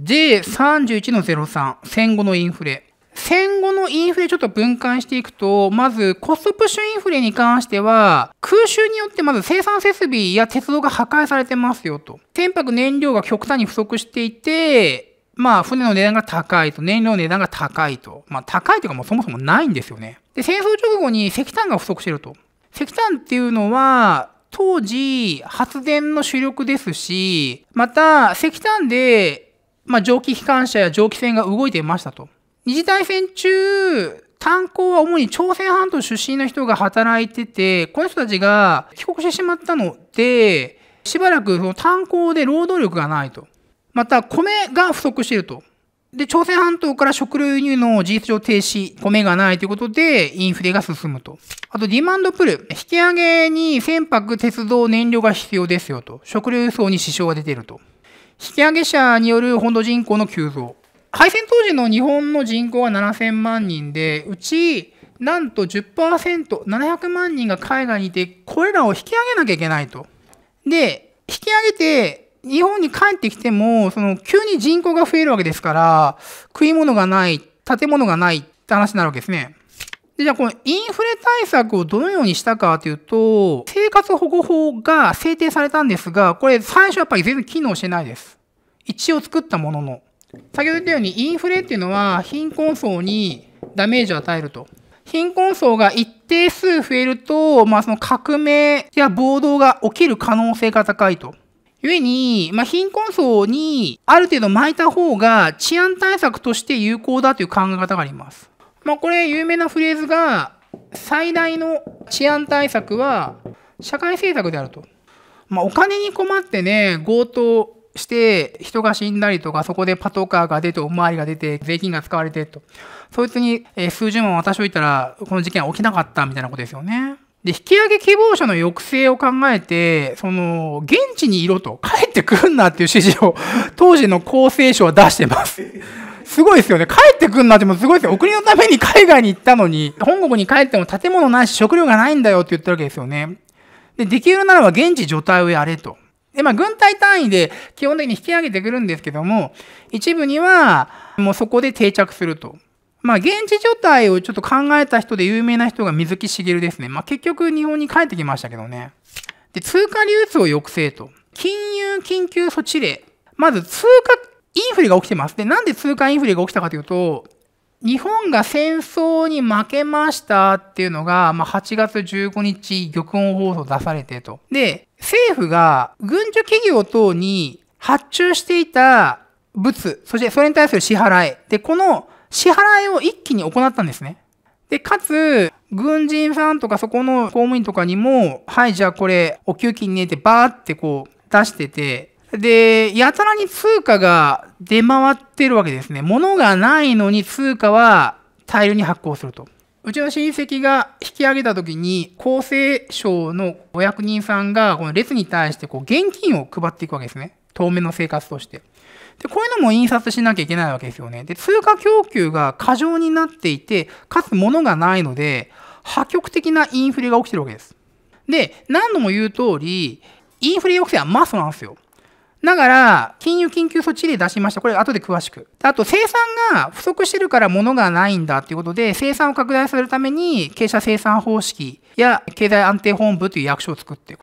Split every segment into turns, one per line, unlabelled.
J31 の03、戦後のインフレ。戦後のインフレちょっと分解していくと、まずコストプッシュインフレに関しては、空襲によってまず生産設備や鉄道が破壊されてますよと。船舶燃料が極端に不足していて、まあ船の値段が高いと、燃料の値段が高いと。まあ高いというかもうそもそもないんですよね。で、戦争直後に石炭が不足してると。石炭っていうのは、当時発電の主力ですし、また石炭でまあ、蒸気機関車や蒸気船が動いていましたと。二次大戦中、炭鉱は主に朝鮮半島出身の人が働いてて、この人たちが帰国してしまったので、しばらくその炭鉱で労働力がないと。また、米が不足していると。で、朝鮮半島から食料輸入の事実上停止、米がないということで、インフレが進むと。あと、ディマンドプル。引き上げに船舶、鉄道、燃料が必要ですよと。食料輸送に支障が出ていると。引き上げ者による本土人口の急増。敗戦当時の日本の人口は7000万人で、うち、なんと10%、700万人が海外にいて、これらを引き上げなきゃいけないと。で、引き上げて、日本に帰ってきても、その、急に人口が増えるわけですから、食い物がない、建物がないって話になるわけですね。で、じゃあこのインフレ対策をどのようにしたかというと、生活保護法が制定されたんですが、これ最初やっぱり全然機能してないです。一応作ったものの。先ほど言ったようにインフレっていうのは貧困層にダメージを与えると。貧困層が一定数増えると、まあその革命や暴動が起きる可能性が高いと。故に、まあ、貧困層にある程度巻いた方が治安対策として有効だという考え方があります。まあ、これ有名なフレーズが最大の治安対策は社会政策であると。まあ、お金に困ってね強盗して人が死んだりとかそこでパトカーが出てお巡りが出て税金が使われてとそいつに数十万渡しといたらこの事件は起きなかったみたいなことですよね。で引き上げ希望者の抑制を考えてその現地にいろと帰ってくるなっていう指示を当時の厚生省は出してます。すごいですよね。帰ってくんなってもすごいですよ。お国のために海外に行ったのに、本国に帰っても建物ないし食料がないんだよって言ってるわけですよね。で、できるならば現地除隊をやれと。で、まあ、軍隊単位で基本的に引き上げてくるんですけども、一部にはもうそこで定着すると。まあ、現地除隊をちょっと考えた人で有名な人が水木しげるですね。まあ、結局日本に帰ってきましたけどね。で、通貨流通を抑制と。金融緊急措置令。まず通貨インフレが起きてます。で、なんで通貨インフレが起きたかというと、日本が戦争に負けましたっていうのが、まあ、8月15日、玉音放送出されてと。で、政府が軍需企業等に発注していた物、そしてそれに対する支払い。で、この支払いを一気に行ったんですね。で、かつ、軍人さんとかそこの公務員とかにも、はい、じゃあこれ、お給金ねってバーってこう出してて、で、やたらに通貨が出回ってるわけですね。物がないのに通貨は大量に発行すると。うちの親戚が引き上げた時に、厚生省のお役人さんが、この列に対してこう現金を配っていくわけですね。当面の生活として。で、こういうのも印刷しなきゃいけないわけですよね。で、通貨供給が過剰になっていて、かつ物がないので、破局的なインフレが起きてるわけです。で、何度も言う通り、インフレ抑制はマストなんですよ。だから、金融緊急措置で出しました。これ、後で詳しく。あと、生産が不足してるから物がないんだっていうことで、生産を拡大するために、経社生産方式や経済安定本部という役所を作っていく。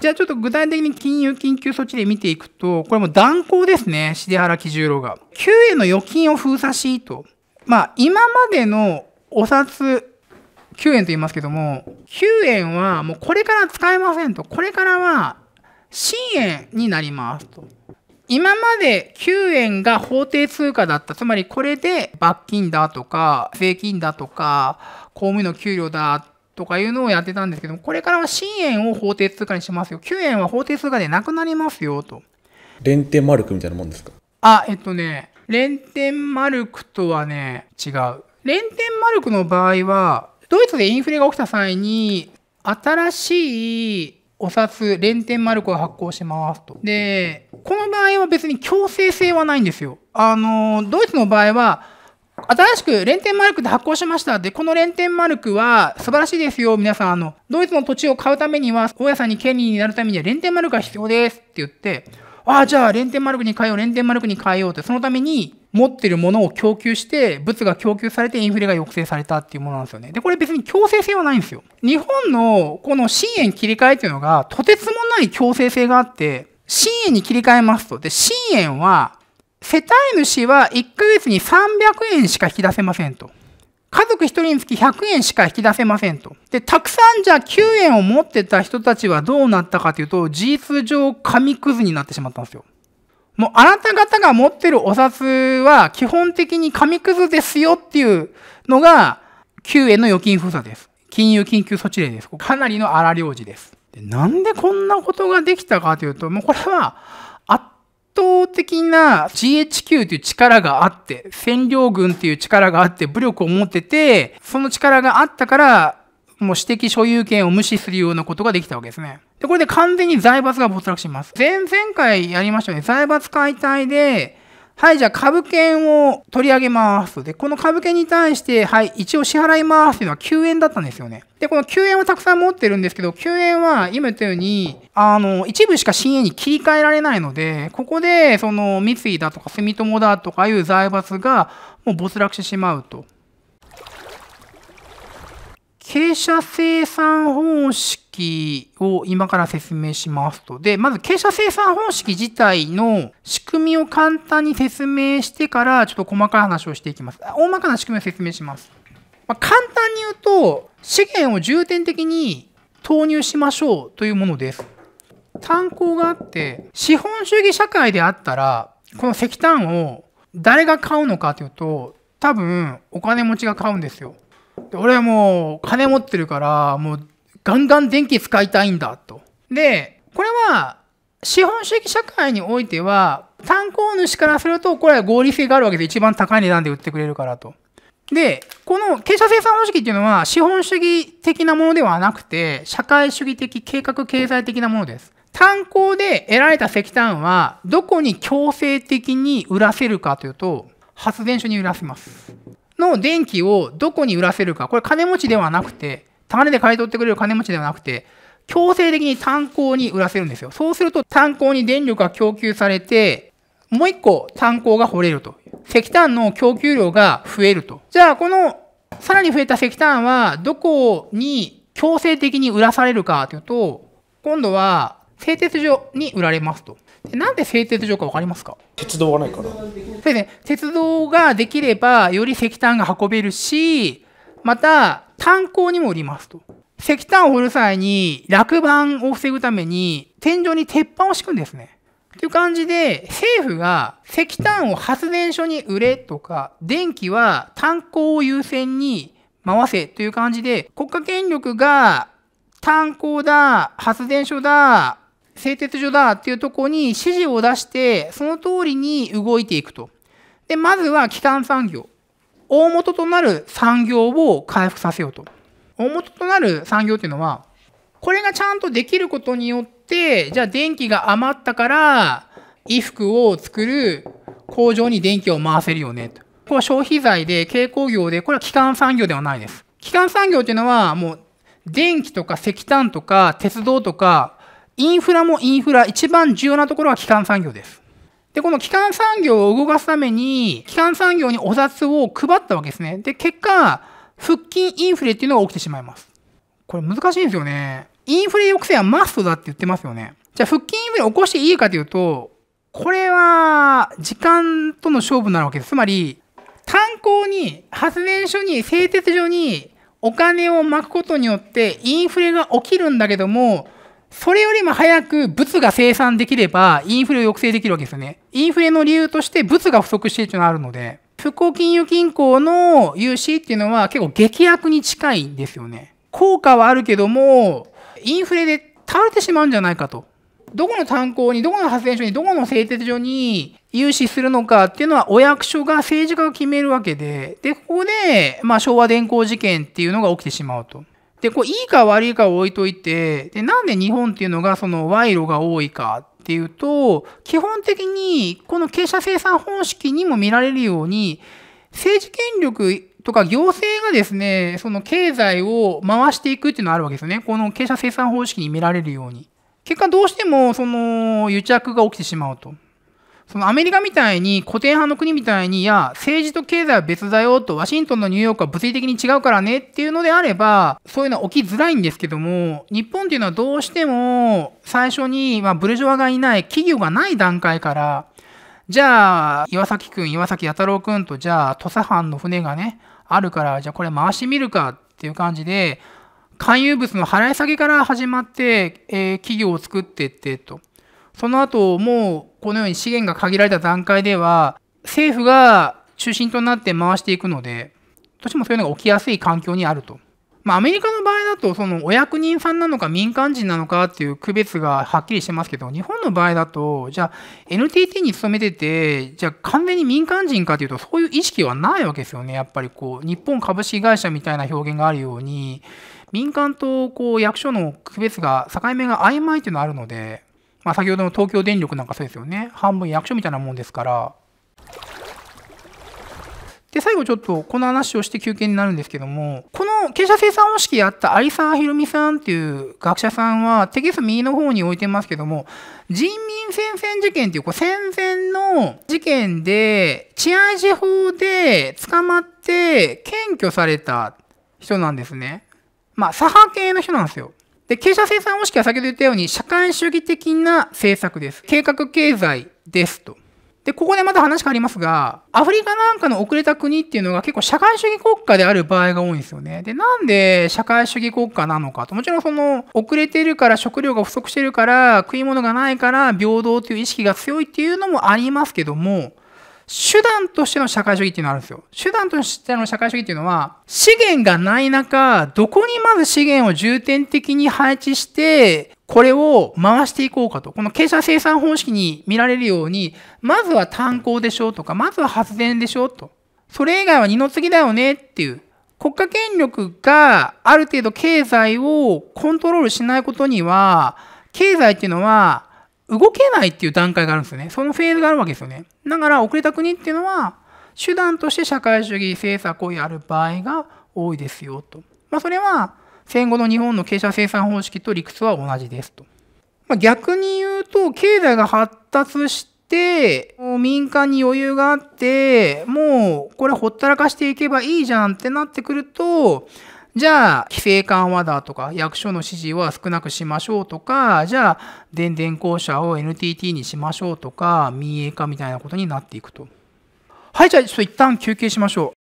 じゃあちょっと具体的に金融緊急措置で見ていくと、これも断行ですね、重原喜十郎が。9円の預金を封鎖しと。まあ、今までのお札、9円と言いますけども、9円はもうこれから使えませんと。これからは新円になりますと。今まで9円が法定通貨だった。つまりこれで罰金だとか、税金だとか、公務員の給料だとかいうのをやってたんですけども、これからは新円を法定通貨にしますよ。9円は法定通貨でなくなりますよと。連点マルクみたいなもんですかあ、えっとね、連点マルクとはね、違う。連点マルクの場合は、ドイツでインフレが起きた際に、新しいお札、連点マルを発行しますと。で、この場合は別に強制性はないんですよ。あの、ドイツの場合は、新しく連点マルクで発行しましたで、この連点マルクは素晴らしいですよ。皆さん、あの、ドイツの土地を買うためには、大家さんに権利になるためには連点マルクが必要ですって言って、ああ、じゃあ連点マルクに変えよう、連点マルクに変えようって、そのために持ってるものを供給して、物が供給されてインフレが抑制されたっていうものなんですよね。で、これ別に強制性はないんですよ。日本のこの新円切り替えっていうのが、とてつもない強制性があって、新円に切り替えますと。で、新円は、世帯主は1ヶ月に300円しか引き出せませんと。家族1人につき100円しか引き出せませんと。で、たくさんじゃ9円を持ってた人たちはどうなったかというと、事実上紙くずになってしまったんですよ。もうあなた方が持ってるお札は基本的に紙くずですよっていうのが9円の預金封鎖です。金融緊急措置令です。かなりの荒領事です。でなんでこんなことができたかというと、もうこれは圧倒的な GHQ という力があって、占領軍という力があって、武力を持ってて、その力があったから、もう私的所有権を無視するようなことができたわけですね。で、これで完全に財閥が没落します。前々回やりましたね。財閥解体で、はい、じゃあ株券を取り上げます。で、この株券に対して、はい、一応支払いますっていうのは9円だったんですよね。で、この9円はたくさん持ってるんですけど、9円は今言ったように、あの、一部しか新円に切り替えられないので、ここで、その、三井だとか住友だとかいう財閥が、もう没落してしまうと。傾斜生産方式を今から説明しますと。で、まず傾斜生産方式自体の仕組みを簡単に説明してから、ちょっと細かい話をしていきます。大まかな仕組みを説明します。まあ、簡単に言うと、資源を重点的に投入しましょうというものです。炭鉱があって、資本主義社会であったら、この石炭を誰が買うのかというと、多分お金持ちが買うんですよ。で俺はもう金持ってるからもうガンガン電気使いたいんだと。でこれは資本主義社会においては炭鉱主からするとこれは合理性があるわけで一番高い値段で売ってくれるからと。で、この傾斜生産方式っていうのは資本主義的なものではなくて、社会主義的計画経済的なものです。炭鉱で得られた石炭は、どこに強制的に売らせるかというと、発電所に売らせます。の電気をどこに売らせるか、これ金持ちではなくて、高値で買い取ってくれる金持ちではなくて、強制的に炭鉱に売らせるんですよ。そうすると炭鉱に電力が供給されて、もう一個炭鉱が掘れると。石炭の供給量が増えると。じゃあ、このさらに増えた石炭はどこに強制的に売らされるかというと、今度は製鉄所に売られますと。でなんで製鉄所か分かりますか鉄道がないから。そうですね。鉄道ができれば、より石炭が運べるし、また、炭鉱にも売りますと。石炭を掘る際に、落盤を防ぐために、天井に鉄板を敷くんですね。という感じで、政府が石炭を発電所に売れとか、電気は炭鉱を優先に回せという感じで、国家権力が炭鉱だ、発電所だ、製鉄所だっていうとこに指示を出して、その通りに動いていくと。で、まずは基幹産業。大元となる産業を回復させようと。大元となる産業っていうのは、これがちゃんとできることによって、じゃあ電気が余ったから、衣服を作る工場に電気を回せるよねと。これは消費財で、軽工業で、これは基幹産業ではないです。基幹産業っていうのは、もう電気とか石炭とか鉄道とかインフラもインフラ、一番重要なところは基幹産業です。で、この基幹産業を動かすために、基幹産業にお札を配ったわけですね。で、結果、腹筋インフレっていうのが起きてしまいます。これ難しいんですよね。インフレ抑制はマストだって言ってますよね。じゃあ腹筋インフレ起こしていいかというと、これは時間との勝負になるわけです。つまり、炭鉱に、発電所に、製鉄所にお金をまくことによってインフレが起きるんだけども、それよりも早く物が生産できればインフレを抑制できるわけですよね。インフレの理由として物が不足しているというのがあるので、復興金融銀行の融資っていうのは結構激悪に近いんですよね。効果はあるけども、インフレで倒れてしまうんじゃないかと。どこの炭鉱に、どこの発電所に、どこの製鉄所に融資するのかっていうのはお役所が政治家が決めるわけで、で、ここで、まあ、昭和電工事件っていうのが起きてしまうと。で、こう、いいか悪いかを置いといて、で、なんで日本っていうのがその賄賂が多いかっていうと、基本的にこの傾斜生産方式にも見られるように、政治権力とか行政がですね、その経済を回していくっていうのがあるわけですよね。この傾斜生産方式に見られるように。結果どうしてもその癒着が起きてしまうと。そのアメリカみたいに固定派の国みたいにいや政治と経済は別だよとワシントンのニューヨークは物理的に違うからねっていうのであればそういうのは起きづらいんですけども日本っていうのはどうしても最初に、まあ、ブルジョワがいない企業がない段階からじゃあ岩崎君岩崎八太郎君とじゃあ土佐藩の船がねあるからじゃあこれ回してみるかっていう感じで勧誘物の払い下げから始まって、えー、企業を作ってってと。その後、もうこのように資源が限られた段階では、政府が中心となって回していくので、どうしてもそういうのが起きやすい環境にあると。まあ、アメリカの場合だと、そのお役人さんなのか民間人なのかっていう区別がはっきりしてますけど、日本の場合だと、じゃあ NTT に勤めてて、じゃあ完全に民間人かというと、そういう意識はないわけですよね。やっぱりこう、日本株式会社みたいな表現があるように、民間とこう役所の区別が、境目が曖昧っていうのがあるので、まあ、先ほどの東京電力なんかそうですよね。半分役所みたいなもんですから。で、最後ちょっとこの話をして休憩になるんですけども、この傾斜生産方式やった有沢博美さんっていう学者さんは、テキスト右の方に置いてますけども、人民戦線事件っていうこう戦前の事件で、治安事法で捕まって検挙された人なんですね。まあ、左派系の人なんですよ。で、経済生産方式は先ほど言ったように社会主義的な政策です。計画経済ですと。で、ここでまた話がありますが、アフリカなんかの遅れた国っていうのが結構社会主義国家である場合が多いんですよね。で、なんで社会主義国家なのかと。もちろんその、遅れてるから食料が不足してるから、食い物がないから、平等という意識が強いっていうのもありますけども、手段としての社会主義っていうのがあるんですよ。手段としての社会主義っていうのは、資源がない中、どこにまず資源を重点的に配置して、これを回していこうかと。この経済生産方式に見られるように、まずは炭鉱でしょうとか、まずは発電でしょうと。それ以外は二の次だよねっていう。国家権力がある程度経済をコントロールしないことには、経済っていうのは動けないっていう段階があるんですよね。そのフェーズがあるわけですよね。だから遅れた国っていうのは手段として社会主義政策をやる場合が多いですよと。まあ、それは戦後の日本の経済生産方式と理屈は同じですと。まあ、逆に言うと経済が発達して民間に余裕があってもうこれほったらかしていけばいいじゃんってなってくるとじゃあ、規制緩和だとか、役所の指示は少なくしましょうとか、じゃあ、電電公社を NTT にしましょうとか、民営化みたいなことになっていくと。はい、じゃあ、ちょっと一旦休憩しましょう。